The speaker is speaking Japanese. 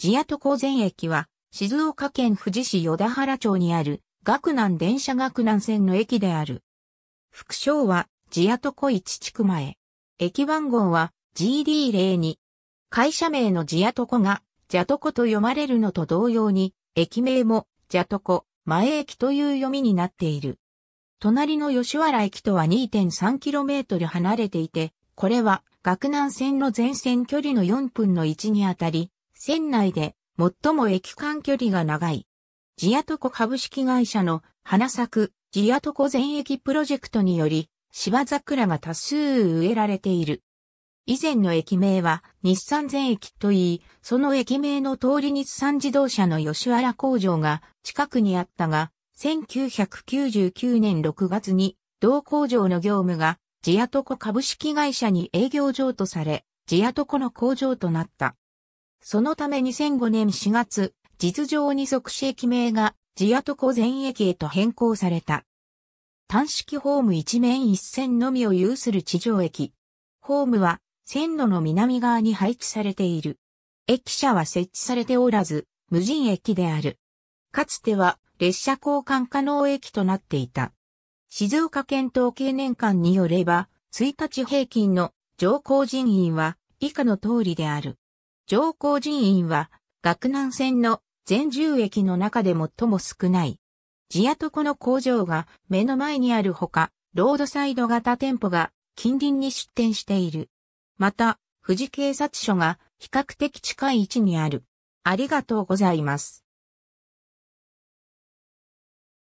地アト高前駅は、静岡県富士市田原町にある、学南電車学南線の駅である。副称は、地アト高一地区前。駅番号は、GD02。会社名の地アト高が、ジャトコと読まれるのと同様に、駅名も、ジャトコ、前駅という読みになっている。隣の吉原駅とは 2.3km 離れていて、これは、学南線の全線距離の4分の1にあたり、船内で最も駅間距離が長い。ジアトコ株式会社の花作ジアトコ全駅プロジェクトにより芝桜が多数植えられている。以前の駅名は日産全駅といい、その駅名の通り日産自動車の吉原工場が近くにあったが、1999年6月に同工場の業務がジアトコ株式会社に営業場とされ、ジアトコの工場となった。そのため2005年4月、実情に即死駅名が、地跡コ全駅へと変更された。単式ホーム一面一線のみを有する地上駅。ホームは線路の南側に配置されている。駅舎は設置されておらず、無人駅である。かつては列車交換可能駅となっていた。静岡県統計年間によれば、1日平均の乗降人員は以下の通りである。上皇人員は、学南線の全住駅の中で最も少ない。地屋床の工場が目の前にあるほか、ロードサイド型店舗が近隣に出店している。また、富士警察署が比較的近い位置にある。ありがとうございます。